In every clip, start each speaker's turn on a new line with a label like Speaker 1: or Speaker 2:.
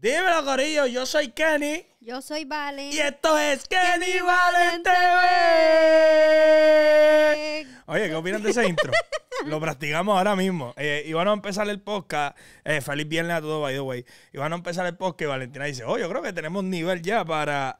Speaker 1: Dímelo, Corillo,
Speaker 2: yo soy Kenny. Yo soy Vale, Y esto es Kenny Valen TV.
Speaker 1: Oye, ¿qué opinan de ese intro? Lo practicamos ahora mismo. y eh, van a empezar el podcast. Eh, feliz viernes a todos, by the way. Y van a empezar el podcast y Valentina dice, oh, yo creo que tenemos nivel ya para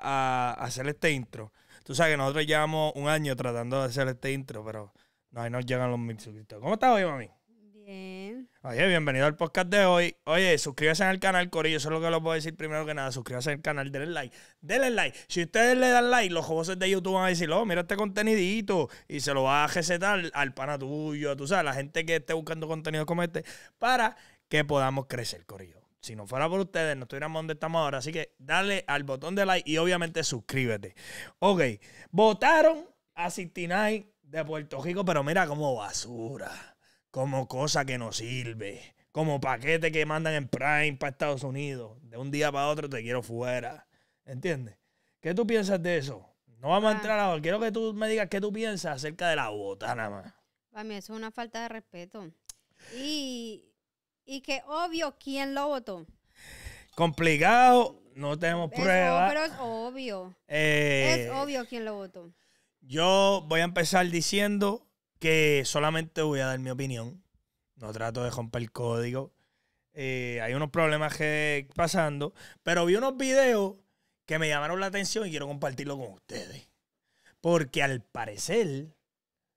Speaker 1: hacer este intro. Tú sabes que nosotros llevamos un año tratando de hacer este intro, pero no, ahí nos llegan los mil suscriptores. ¿Cómo estás hoy, mami?
Speaker 2: Bien.
Speaker 1: Oye, bienvenido al podcast de hoy. Oye, suscríbase al canal, Corillo. Eso es lo que les puedo decir primero que nada. Suscríbase al canal, denle like. Denle like. Si ustedes le dan like, los juegos de YouTube van a decir, oh, mira este contenidito. Y se lo va a recetar al pana tuyo, tú sabes, la gente que esté buscando contenido como este, para que podamos crecer, Corillo. Si no fuera por ustedes, no estuviéramos donde estamos ahora. Así que dale al botón de like y obviamente suscríbete. Ok, votaron a City de Puerto Rico, pero mira cómo basura como cosa que no sirve, como paquete que mandan en Prime para Estados Unidos. De un día para otro te quiero fuera. ¿Entiendes? ¿Qué tú piensas de eso? No vamos a ah. entrar ahora. Quiero que tú me digas qué tú piensas acerca de la bota, nada más.
Speaker 2: Para mí eso es una falta de respeto. Y, y que obvio quién lo votó.
Speaker 1: Complicado, no tenemos pruebas. Pero es
Speaker 2: obvio.
Speaker 1: Eh, es
Speaker 2: obvio quién lo votó.
Speaker 1: Yo voy a empezar diciendo que solamente voy a dar mi opinión. No trato de romper el código. Eh, hay unos problemas que pasando. Pero vi unos videos que me llamaron la atención y quiero compartirlo con ustedes. Porque al parecer,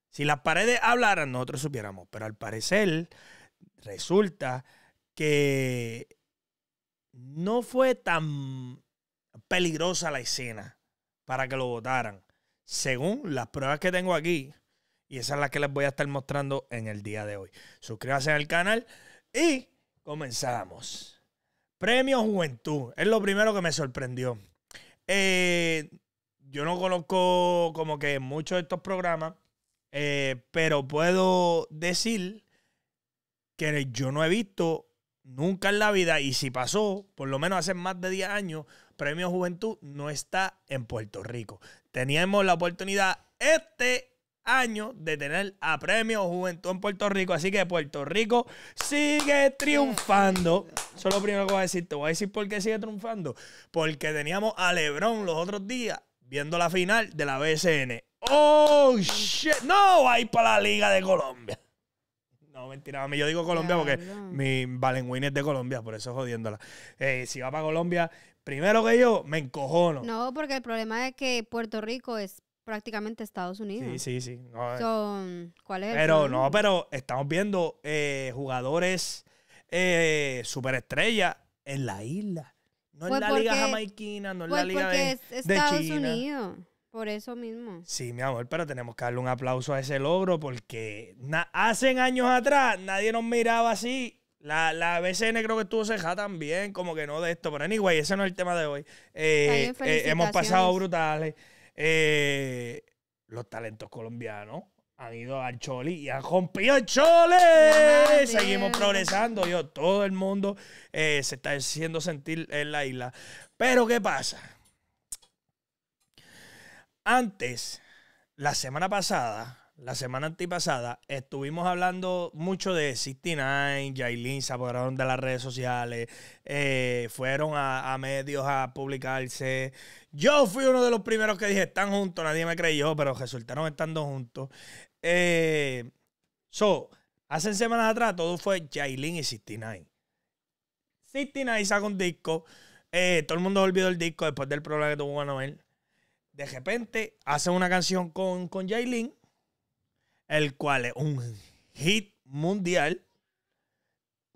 Speaker 1: si las paredes hablaran, nosotros supiéramos. Pero al parecer, resulta que no fue tan peligrosa la escena para que lo votaran. Según las pruebas que tengo aquí, y esa es la que les voy a estar mostrando en el día de hoy. Suscríbanse al canal y comenzamos. Premio Juventud. Es lo primero que me sorprendió. Eh, yo no conozco como que muchos de estos programas, eh, pero puedo decir que yo no he visto nunca en la vida, y si pasó, por lo menos hace más de 10 años, Premio Juventud no está en Puerto Rico. Teníamos la oportunidad este años de tener a Premio Juventud en Puerto Rico. Así que Puerto Rico sigue triunfando. Eso es lo primero que voy a decir. Te voy a decir por qué sigue triunfando. Porque teníamos a Lebrón los otros días viendo la final de la BSN. ¡Oh, shit! No va a ir para la Liga de Colombia. No, mentira, mami. Yo digo Colombia porque mi Valenwin es de Colombia, por eso jodiéndola. Eh, si va para Colombia, primero que yo, me encojono.
Speaker 2: No, porque el problema es que Puerto Rico es prácticamente Estados Unidos.
Speaker 1: Sí, sí, eh. sí.
Speaker 2: Mm, ¿Cuál es? Pero no,
Speaker 1: pero estamos viendo eh, jugadores eh, superestrellas en la isla. No en pues la liga
Speaker 2: jamaiquina, no en la pues liga de, Estados Unidos. Por eso mismo.
Speaker 1: Sí, mi amor, pero tenemos que darle un aplauso a ese logro porque hace años atrás nadie nos miraba así. La, la BCN creo que estuvo cejada también, como que no de esto. Pero anyway, ese no es el tema de hoy. Eh, hemos pasado brutales. Eh, los talentos colombianos han ido al Choli y han rompido el Chole. Seguimos progresando. Yo, todo el mundo eh, se está haciendo sentir en la isla. Pero, ¿qué pasa? Antes, la semana pasada, la semana antipasada, estuvimos hablando mucho de 69, Jailin se apoderaron de las redes sociales, eh, fueron a, medios a publicarse. Yo fui uno de los primeros que dije, están juntos, nadie me creyó, pero resultaron estando juntos. Eh, so, hace semanas atrás todo fue Jailin y 69. 69 sacó un disco, eh, todo el mundo olvidó el disco después del problema que tuvo Manuel. De repente hace una canción con, con Jailin el cual es un hit mundial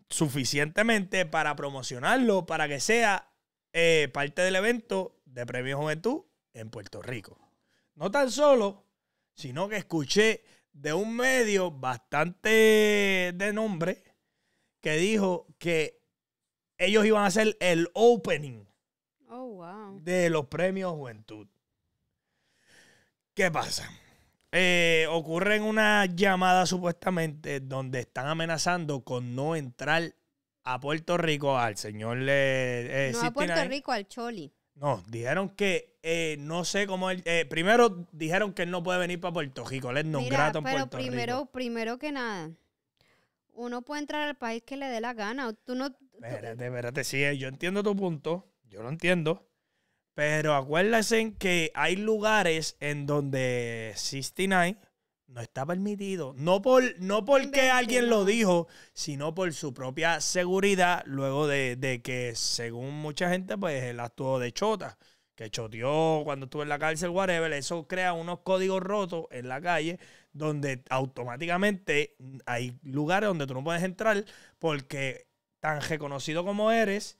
Speaker 1: suficientemente para promocionarlo, para que sea eh, parte del evento de Premio Juventud en Puerto Rico. No tan solo, sino que escuché de un medio bastante de nombre que dijo que ellos iban a hacer el opening oh, de los premios Juventud. ¿Qué pasa? eh, ocurren una llamada supuestamente donde están amenazando con no entrar a Puerto Rico al señor. le eh, eh, no, a Puerto
Speaker 2: Rico, al Choli.
Speaker 1: No, dijeron que eh, no sé cómo él. primero dijeron que él no puede venir para Puerto Rico. Él es no grato en primero,
Speaker 2: Primero que nada, uno puede entrar al país que le dé la gana. Tú no.
Speaker 1: Espérate, espérate. Sí, yo entiendo tu punto. Yo lo entiendo. Pero acuérdense que hay lugares en donde 69 no está permitido. No, por, no porque alguien lo dijo, sino por su propia seguridad, luego de, de que, según mucha gente, pues él actuó de chota que choteó cuando estuvo en la cárcel, whatever, eso crea unos códigos rotos en la calle donde automáticamente hay lugares donde tú no puedes entrar porque tan reconocido como eres,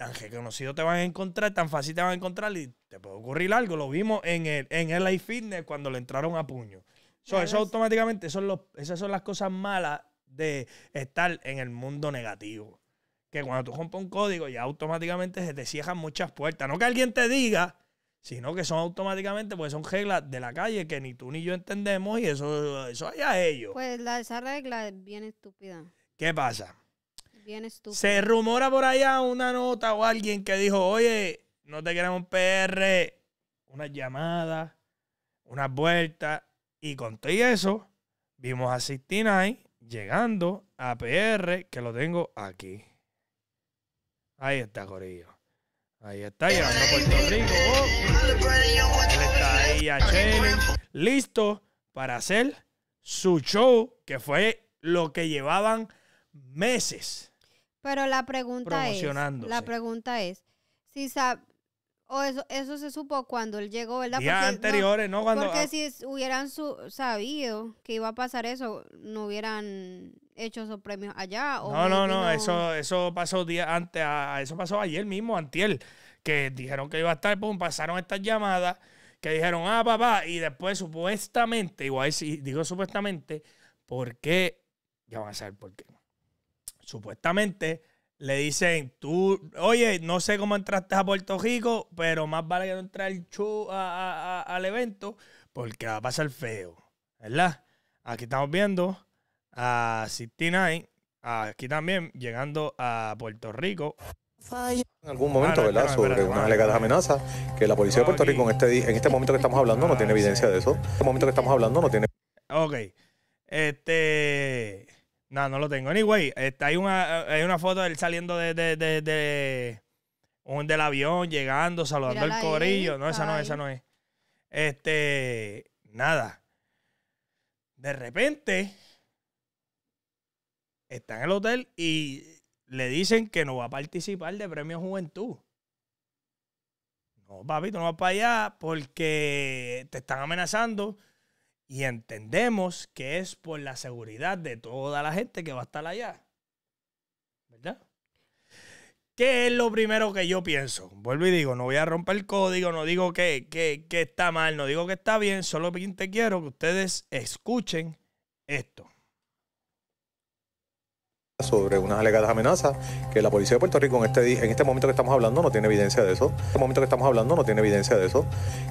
Speaker 1: tan reconocido te van a encontrar, tan fácil te van a encontrar y te puede ocurrir algo. Lo vimos en el en Fitness cuando le entraron a puño. eso automáticamente son esas son las cosas malas de estar en el mundo negativo. Que cuando tú rompes un código ya automáticamente se te cierran muchas puertas. No que alguien te diga, sino que son automáticamente, pues son reglas de la calle que ni tú ni yo entendemos y eso, eso hay a ellos.
Speaker 2: Pues esa regla es bien estúpida. ¿Qué pasa? Se rumora
Speaker 1: por allá una nota o alguien que dijo, oye, no te queremos PR, una llamada, una vuelta Y con todo eso, vimos a ahí, llegando a PR, que lo tengo aquí. Ahí está, Corillo. Ahí está, llegando a Puerto Rico. listo para hacer su show, que fue lo que llevaban meses
Speaker 2: pero la pregunta es, la pregunta es, si sabe, o eso, eso se supo cuando él llegó, ¿verdad? anteriores, no, Cuando, porque si hubieran su, sabido que iba a pasar eso, no hubieran hecho esos premios allá. no, no, no, eso,
Speaker 1: eso pasó antes, eso pasó ayer mismo, antiel, que dijeron que iba a estar, pum, pasaron estas llamadas, que dijeron, ah, papá, y después supuestamente, igual si digo supuestamente, porque ya van a saber por qué supuestamente le dicen, tú, oye, no sé cómo entraste a Puerto Rico, pero más vale que no entrar el show al evento porque va a pasar feo, ¿verdad? Aquí estamos viendo a 69, aquí también llegando a Puerto Rico.
Speaker 2: En
Speaker 3: algún momento, ah, ¿verdad? Sobre unas alegadas amenazas que la policía de Puerto Rico en este, en este momento que estamos hablando no tiene evidencia de eso. En este momento que estamos hablando no tiene...
Speaker 1: Ok. Este... No, no lo tengo. Anyway, está, hay, una, hay una foto de él saliendo un, del avión, llegando, saludando al corillo. no, esa no es, esa no es. Este, nada. De repente, está en el hotel y le dicen que no va a participar de Premio Juventud. No, papito, no vas para allá porque te están amenazando y entendemos que es por la seguridad de toda la gente que va a estar allá. ¿Verdad? ¿Qué es lo primero que yo pienso? Vuelvo y digo, no voy a romper el código, no digo que, está mal, no digo que está bien, solo te quiero que ustedes escuchen esto
Speaker 3: sobre unas alegadas amenazas que la policía de Puerto Rico en este, en este momento que estamos hablando no tiene evidencia de eso. En este momento que estamos hablando no tiene evidencia de eso.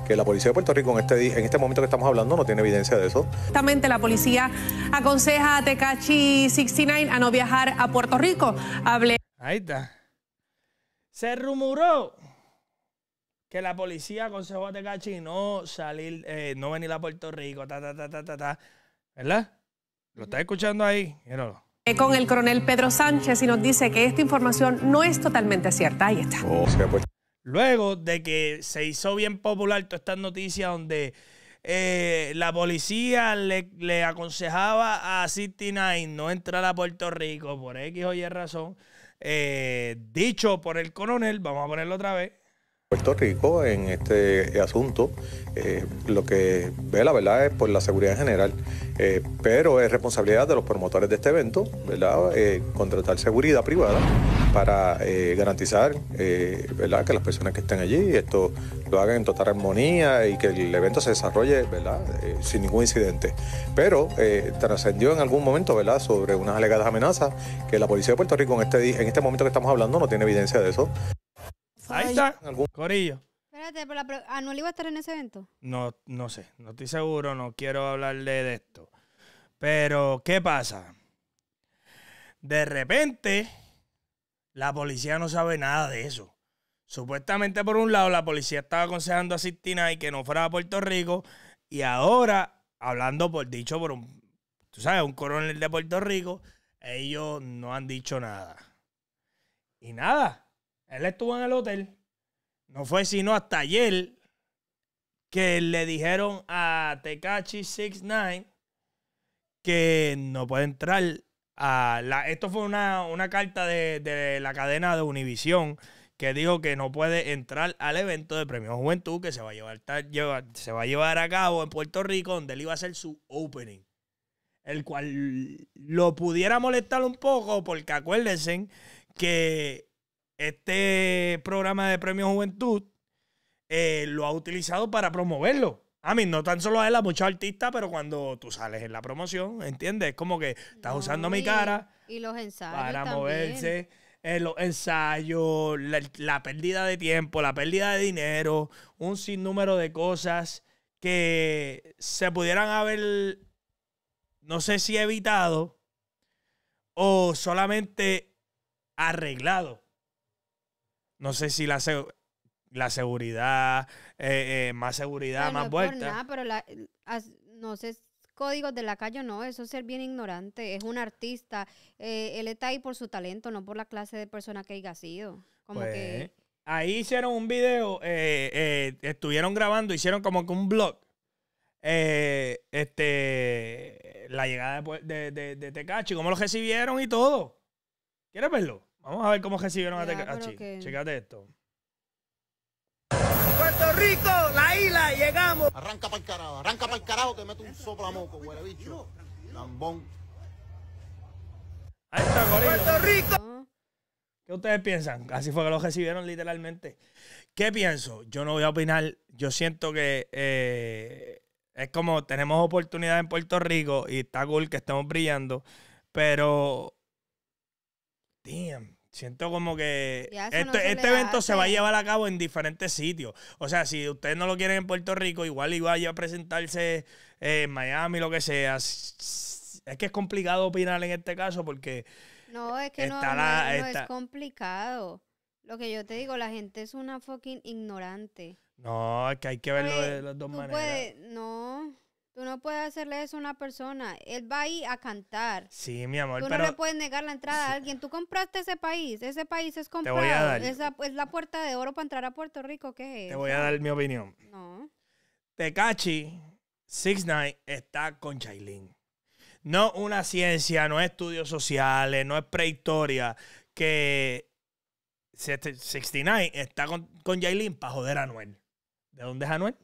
Speaker 3: Que la policía de Puerto Rico en este, en este momento que estamos hablando no tiene evidencia de eso. Justamente la policía aconseja a Tecachi 69 a no viajar
Speaker 1: a Puerto Rico. Ahí está. Se rumoró que la policía aconsejó a Tecachi no salir, eh, no venir a Puerto Rico, ta, ¿Verdad? Lo está escuchando ahí, míralo. Con el coronel Pedro Sánchez y nos dice que esta información no es totalmente cierta. Ahí está. Oh, Luego de que se hizo bien popular todas estas noticias donde eh, la policía le, aconsejaba a 69 no entrar a Puerto Rico por X o Y razón, eh, dicho por el coronel, vamos a ponerlo otra vez,
Speaker 3: Puerto Rico en este asunto. Eh, lo que ve la verdad es por la seguridad en general, eh, pero es responsabilidad de los promotores de este evento, ¿verdad? Eh, contratar seguridad privada para garantizar ¿verdad? que las personas que estén allí esto lo hagan en total armonía y que el evento se desarrolle ¿verdad? sin ningún incidente. Pero trascendió en algún momento ¿verdad? sobre unas alegadas amenazas que la policía de Puerto Rico en este, en este momento que estamos hablando no tiene evidencia de eso. Ahí está.
Speaker 1: Corillo.
Speaker 2: Espérate, pero ¿Anuel iba a estar en ese evento?
Speaker 1: No, no sé. No estoy seguro. No quiero hablarle de esto. Pero, ¿qué pasa? De repente, la policía no sabe nada de eso. Supuestamente, por un lado, la policía estaba aconsejando a Sistina y que no fuera a Puerto Rico. Y ahora, hablando por dicho por un, tú sabes, un coronel de Puerto Rico, ellos no han dicho nada. Y nada, él estuvo en el hotel. No fue sino hasta ayer que le dijeron a Tekachi 69 que no puede entrar a la... Esto fue una, carta de, la cadena de Univisión que dijo que no puede entrar al evento de Premio Juventud que se va a llevar, se va a, llevar a cabo en Puerto Rico donde él iba a hacer su opening. El cual lo pudiera molestar un poco porque acuérdense que este programa de Premio Juventud eh, lo ha utilizado para promoverlo. A mí, no tan solo a él, a muchos artistas, pero cuando tú sales en la promoción, ¿entiendes? Es como que estás usando mi cara.
Speaker 2: Y los Para moverse.
Speaker 1: en eh, los ensayos, la, la, pérdida de tiempo, la pérdida de dinero, un sinnúmero de cosas que se pudieran haber, no sé si evitado o solamente arreglado no sé si la, la seguridad, eh, eh, más seguridad, no, más no vuelta. nada,
Speaker 2: pero no sé códigos de la calle no, eso es ser bien ignorante, es un artista, eh, él está ahí por su talento, no por la clase de persona que haya sido. Como pues,
Speaker 1: Ahí hicieron un video, estuvieron grabando, hicieron como que un blog. este, la llegada de, pues, de, de, cómo lo recibieron y todo. ¿Quieres verlo? Vamos a ver cómo recibieron a este Que... esto.
Speaker 3: Puerto Rico, la isla, llegamos. Arranca para el carajo, arranca para el carajo, ¡Que mete un soplamoco, huele bicho. Lambón. Ahí está, Puerto Rico.
Speaker 1: ¿Qué ustedes piensan? Así fue que lo recibieron literalmente. ¿Qué pienso? Yo no voy a opinar. Yo siento que eh, es como tenemos oportunidad en Puerto Rico y está cool que estemos brillando, pero damn, siento como que este, este, evento se va a llevar a cabo en diferentes sitios. O sea, si ustedes no lo quieren en Puerto Rico, igual iba a presentarse eh, en Miami, lo que sea. Es que es complicado opinar en este caso porque...
Speaker 2: No, es que no, es complicado. Lo que yo te digo, la gente es una fucking ignorante.
Speaker 1: No, es que hay que verlo de las dos maneras.
Speaker 2: no. Tú no puedes hacerle eso a una persona. Él va ahí a cantar.
Speaker 1: Sí, mi amor. Tú pero... no le
Speaker 2: puedes negar la entrada a alguien. Tú compraste ese país. Ese país es comprado. es la puerta de oro para entrar a Puerto Rico. ¿Qué Te voy a
Speaker 1: dar mi opinión. No. Tecachi, Six está con Chailin. No una ciencia, no estudios sociales, no es prehistoria. Que 69 está con, con para joder a Anuel. ¿De dónde es Anuel?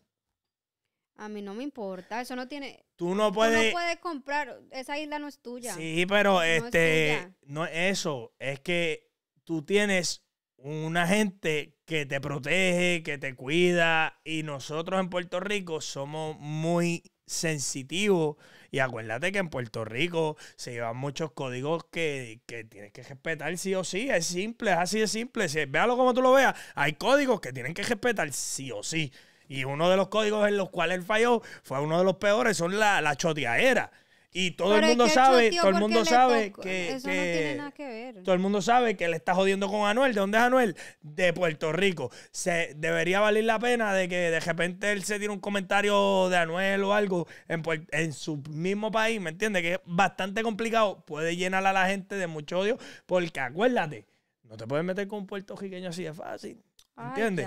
Speaker 2: A mí no me importa, eso no tiene...
Speaker 1: Tú no puedes... no puedes
Speaker 2: comprar, esa isla no es tuya. Sí, pero no Es este,
Speaker 1: eso, es que tú tienes una gente que te protege, que te cuida, y nosotros en Puerto Rico somos muy sensitivos. Y acuérdate que en Puerto Rico se llevan muchos códigos que, que, tienes que respetar sí o sí. Es simple, es así de simple. Si, véalo como tú lo veas. Hay códigos que tienen que respetar sí o sí. Y uno de los códigos en los cuales él falló fue uno de los peores, son la, la choteadera. Y todo el mundo sabe, todo el mundo sabe que, todo el mundo sabe que le está jodiendo con Anuel. ¿De dónde es Anuel? De Puerto Rico. Se debería valer la pena de que de repente él se tire un comentario de Anuel o algo en, en su mismo país, ¿me entiendes? Que es bastante complicado, puede llenar a la gente de mucho odio, porque acuérdate, no te puedes meter con un puertorriqueño así de fácil. ¿Entiendes?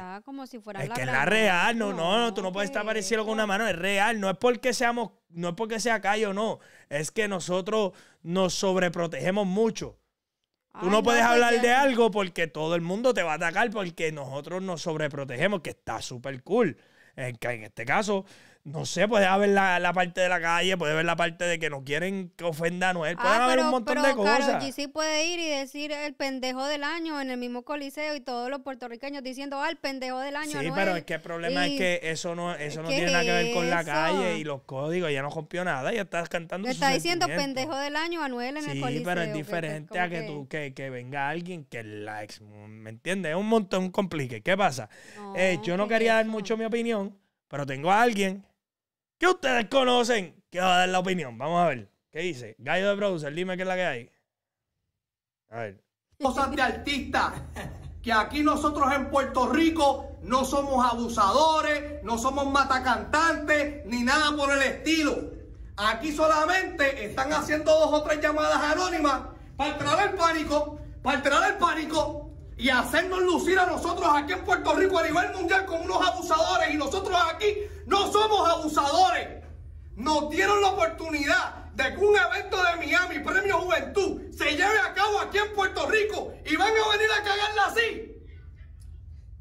Speaker 2: es que es la real, no,
Speaker 1: no, no tú no puedes estar parecido con una mano, es real, no es porque seamos, no es porque sea callo, no, es que nosotros nos sobreprotegemos mucho. Tú no puedes pues hablar de algo porque todo el mundo te va a atacar porque nosotros nos sobreprotegemos, que está súper cool. En, en este caso, no sé, puede haber la, parte de la calle, puede ver la parte de que no quieren que ofenda a Noel. Pueden ah, haber un montón de cosas. Claro,
Speaker 2: sí puede ir y decir el pendejo del año en el mismo coliseo y todos los puertorriqueños diciendo, al ah, el pendejo del año. Sí, pero es que el problema es que
Speaker 1: eso no, eso no tiene nada que ver con la calle y los códigos. Ya no rompió nada, ya estás cantando. Está diciendo pendejo
Speaker 2: del año a Noel en el coliseo. Sí, pero es diferente a que, tú,
Speaker 1: que, que, venga alguien que la ex, ¿me entiendes? Es un montón complique. ¿Qué pasa? Eh, yo no quería dar mucho mi opinión, pero tengo a alguien ¿Qué ustedes conocen? que va a dar la opinión? Vamos a ver. ¿Qué dice? Gallo de Producer, dime qué es la que hay. A ver.
Speaker 3: Cosas de artistas. Que aquí nosotros en Puerto Rico no
Speaker 1: somos abusadores, no somos matacantantes, ni nada por el estilo. Aquí solamente están haciendo dos o tres llamadas anónimas para entrar el pánico, para entrar el pánico y hacernos lucir a nosotros aquí en Puerto Rico a nivel mundial como unos abusadores y nosotros aquí no somos abusadores. Nos dieron la oportunidad de que un evento de Miami, Premio Juventud, se lleve a cabo aquí en Puerto Rico y van a venir a cagarla así.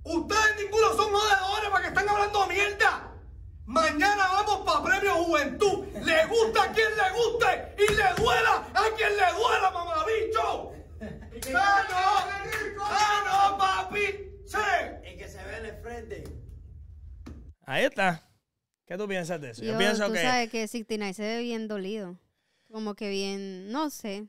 Speaker 1: Ustedes ninguno son jodedores para que están hablando mierda. Mañana vamos para Premio Juventud. Le gusta a quien le guste y le duela a quien le duela, mamabicho. ¡Ah,
Speaker 2: no! papi! ¡Sí!
Speaker 1: Y que se ve en el frente. Ahí está. ¿Qué tú piensas de eso? Yo, yo pienso tú que... sabes
Speaker 2: que se ve bien dolido. Como que bien, no sé.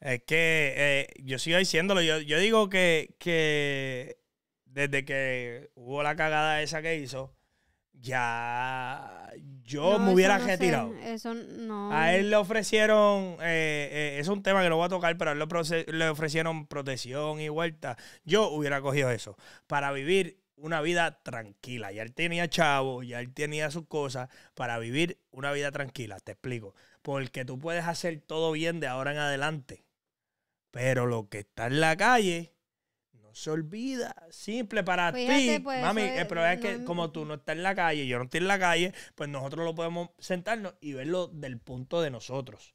Speaker 1: Es que eh, yo sigo diciéndolo. Yo, digo que, desde que hubo la cagada esa que hizo, ya yo me hubiera retirado.
Speaker 2: Eso no. A él le
Speaker 1: ofrecieron, eh, eh, es un tema que no voy a tocar, pero a él le ofrecieron protección y vuelta. Yo hubiera cogido eso para vivir una vida tranquila. Ya él tenía chavo, ya él tenía sus cosas para vivir una vida tranquila. Te explico. Porque tú puedes hacer todo bien de ahora en adelante. Pero lo que está en la calle no se olvida. Simple para pues ti. Pues, mami, pero es que como tú no estás en la calle, yo no estoy en la calle, pues nosotros lo podemos sentarnos y verlo del punto de nosotros.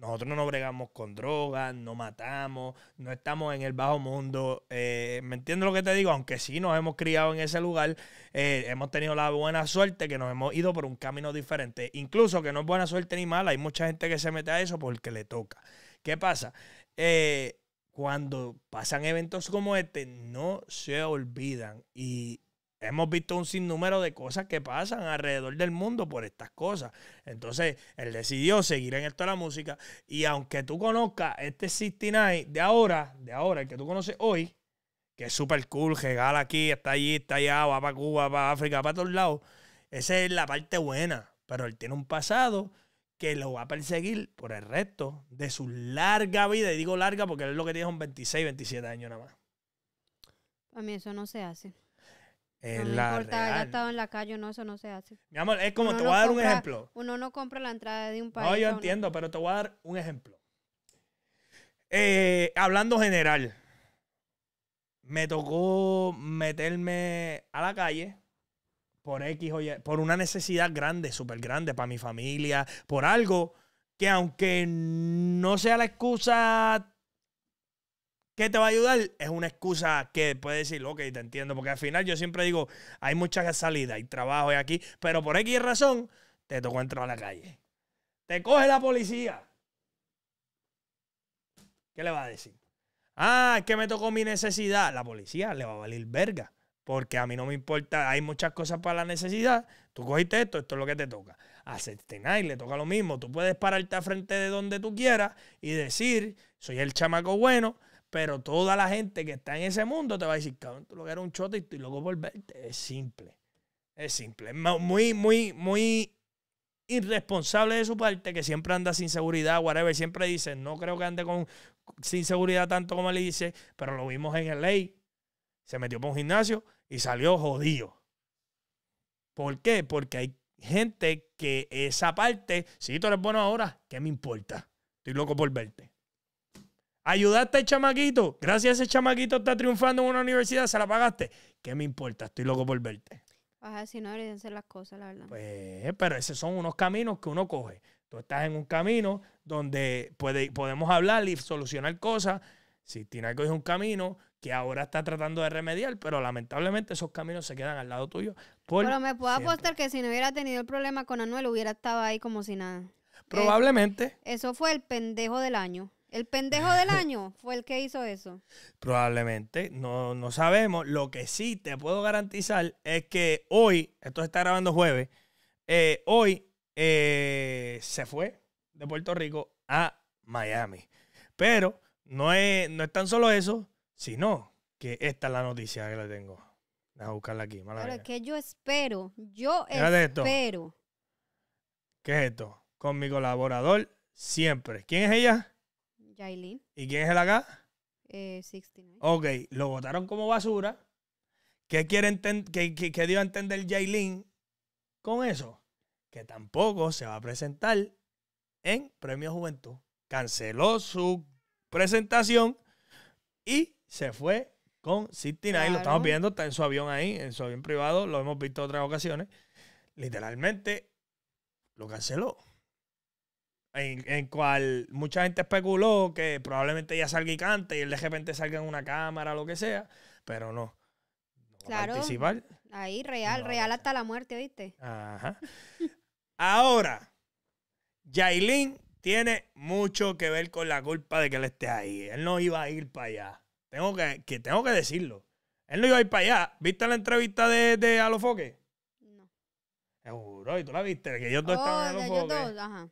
Speaker 1: Nosotros no bregamos con drogas, no matamos, no estamos en el bajo mundo. Eh, ¿Me entiendes lo que te digo? Aunque sí nos hemos criado en ese lugar, eh, hemos tenido la buena suerte que nos hemos ido por un camino diferente. Incluso que no es buena suerte ni mala, hay mucha gente que se mete a eso porque le toca. ¿Qué pasa? Eh, cuando pasan eventos como este, no se olvidan y Hemos visto un sinnúmero de cosas que pasan alrededor del mundo por estas cosas. Entonces, él decidió seguir en esto de la música. Y aunque tú conozcas este 69 de ahora, de ahora, el que tú conoces hoy, que es súper cool, gala aquí, está allí, está allá, va para Cuba, para África, para todos lados. Esa es la parte buena. Pero él tiene un pasado que lo va a perseguir por el resto de su larga vida. Y digo larga porque él lo que tiene son 26, 27 años nada más.
Speaker 2: A mí eso no se hace.
Speaker 1: No me importa, haya estado
Speaker 2: en la calle o no, eso no se hace.
Speaker 1: Mi amor, es como, te voy a dar un ejemplo.
Speaker 2: Uno no compra la entrada de un país. No, yo entiendo,
Speaker 1: pero te voy a dar un ejemplo. Eh, hablando general, me tocó meterme a la calle por X por una necesidad grande, súper grande para mi familia, por algo que aunque no sea la excusa ¿Qué te va a ayudar? Es una excusa que puedes decir, ok, te entiendo, porque al final yo siempre digo, hay muchas salidas, hay trabajo y aquí, pero por X razón, te tocó entrar a la calle. Te coge la policía. ¿Qué le va a decir? Ah, es que me tocó mi necesidad. La policía le va a valer verga. Porque a mí no me importa, hay muchas cosas para la necesidad. Tú cogiste esto, esto es lo que te toca. A y le toca lo mismo. Tú puedes pararte a frente de donde tú quieras y decir, soy el chamaco bueno, pero toda la gente que está en ese mundo te va a decir, cabrón, tú lo que un chote y luego volverte. Es simple. Es simple. Muy, muy, muy irresponsable de su parte, que siempre anda sin seguridad, whatever. Siempre dice, no creo que ande con, sin seguridad tanto como le dice, pero lo vimos en el ley. Se metió por un gimnasio y salió jodido. ¿Por qué? Porque hay gente que esa parte, si tú eres bueno ahora, ¿qué me importa? Estoy loco por verte. Ayudaste al chamaquito. Gracias a ese chamaquito está triunfando en una universidad, se la pagaste. ¿Qué me importa? Estoy loco por verte.
Speaker 2: Ajá, si no deberían las cosas, la verdad. Pues,
Speaker 1: pero esos son unos caminos que uno coge. Tú estás en un camino donde puede, podemos hablar y solucionar cosas. Si tiene que un camino que ahora está tratando de remediar, pero lamentablemente esos caminos se quedan al lado tuyo. Pero me puedo apostar
Speaker 2: que si no hubiera tenido el problema con Anuel, hubiera estado ahí como si nada. Probablemente. eso fue el pendejo del año. El pendejo del año fue el que hizo eso.
Speaker 1: Probablemente, no, sabemos. Lo que sí te puedo garantizar es que hoy, esto se está grabando jueves, eh, hoy eh, se fue de Puerto Rico a Miami. Pero no es, no es tan solo eso, sino que esta es la noticia que le tengo. Déjame buscarla aquí. Pero es
Speaker 2: que yo espero, yo espero.
Speaker 1: ¿Qué es esto? Con mi colaborador siempre. ¿Quién es ella? ¿Y quién es el acá?
Speaker 2: 69. Eh,
Speaker 1: ok, lo votaron como basura. ¿Qué, quiere dio a entender Jaylin con eso? Que tampoco se va a presentar en Premio Juventud. Canceló su presentación y se fue con 69. Lo estamos viendo, está en su avión ahí, en su avión privado. Lo hemos visto otras ocasiones. Literalmente lo canceló en, cual mucha gente especuló que probablemente ella salga y cante y él de repente salga en una cámara, o lo que sea, pero no. claro.
Speaker 2: Ahí, real, real hasta la muerte, ¿viste?
Speaker 1: Ajá. Ahora, Yailin tiene mucho que ver con la culpa de que él esté ahí. Él no iba a ir para allá. Tengo que, tengo que decirlo. Él no iba a ir para allá. ¿Viste la entrevista de, de Alofoque? No. Seguro, y tú la viste, que ellos dos en oh,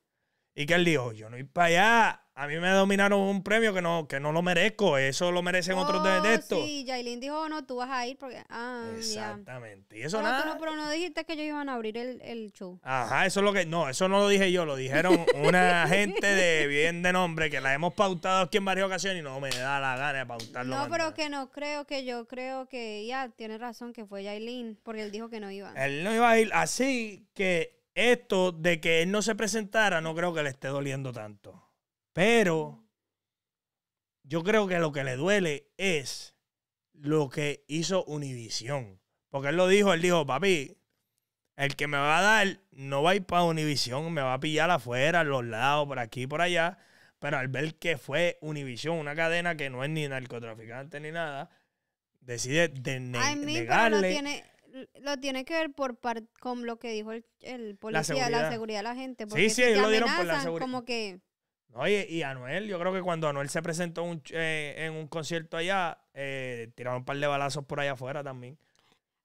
Speaker 1: y que él dijo, yo no voy para allá. A mí me dominaron un premio que no, que no lo merezco. Eso lo merecen otros de esto. Sí,
Speaker 2: Yailin dijo, no, tú vas a ir porque... Ah, Exactamente. Y eso No, pero no dijiste que ellos iban a abrir el, show.
Speaker 1: Ajá, eso es lo que... No, eso no lo dije yo. Lo dijeron una gente de bien de nombre que la hemos pautado aquí en varias ocasiones y no me da la gana de pautarlo. No, pero
Speaker 2: que no creo que yo creo que... Ya, tiene razón que fue Yailin, porque él dijo que no iba.
Speaker 1: Él no iba a ir. Así que esto de que él no se presentara no creo que le esté doliendo tanto. Pero yo creo que lo que le duele es lo que hizo Univisión. Porque él lo dijo, él dijo, papi, el que me va a dar no va a ir para Univisión, me va a pillar afuera, a los lados, por aquí, por allá. Pero al ver que fue Univisión, una cadena que no es ni narcotraficante ni nada, decide de
Speaker 2: lo tiene que ver por con lo que dijo el, policía, la seguridad. la de la gente. Porque sí, sí, lo dieron por la seguridad. Como que...
Speaker 1: Oye, y Anuel, yo creo que cuando Anuel se presentó en un eh, concierto allá, eh, tiraron un par de balazos por allá afuera también.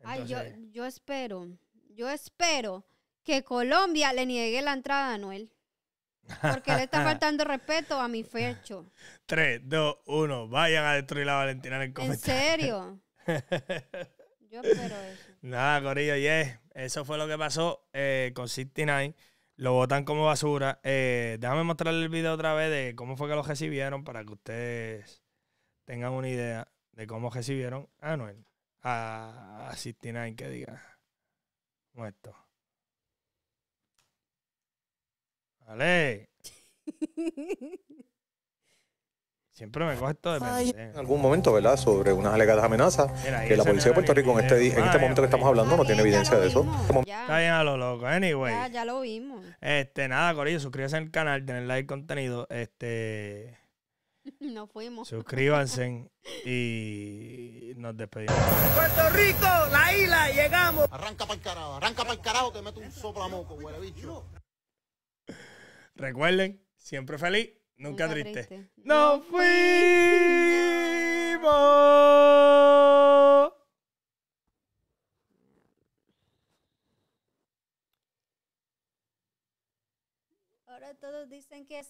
Speaker 2: Ay, yo, yo espero, yo espero que Colombia le niegue la entrada a Anuel.
Speaker 1: Porque le está faltando
Speaker 2: respeto a mi fecho.
Speaker 1: 3, 2, 1. Vayan a destruir la Valentina en el ¿En serio?
Speaker 2: Yo espero eso.
Speaker 1: Nada, Corillo, yeah. Eso fue lo que pasó eh, con 69. Lo botan como basura. Eh, déjame mostrarle el video otra vez de cómo fue que lo recibieron para que ustedes tengan una idea de cómo recibieron a Noel. A, a 69, que diga. Muerto.
Speaker 3: Vale.
Speaker 1: Siempre me coge esto de
Speaker 3: En algún momento, ¿verdad? Sobre unas alegadas amenazas. que la policía de Puerto Rico en este, en este momento que estamos hablando no tiene evidencia de eso.
Speaker 1: Está bien a lo loco. Anyway. Ya, ya lo vimos. Este, nada, Corillo, suscríbanse al canal, denle like contenido. Este.
Speaker 2: Nos fuimos. Suscríbanse
Speaker 1: y nos despedimos.
Speaker 2: Puerto Rico, la isla,
Speaker 1: llegamos.
Speaker 3: Arranca para el carajo, arranca para el carajo, te meto un moco, huele bicho.
Speaker 1: Recuerden, siempre feliz. Nunca, triste.
Speaker 3: No, fuimos.
Speaker 2: Ahora todos dicen que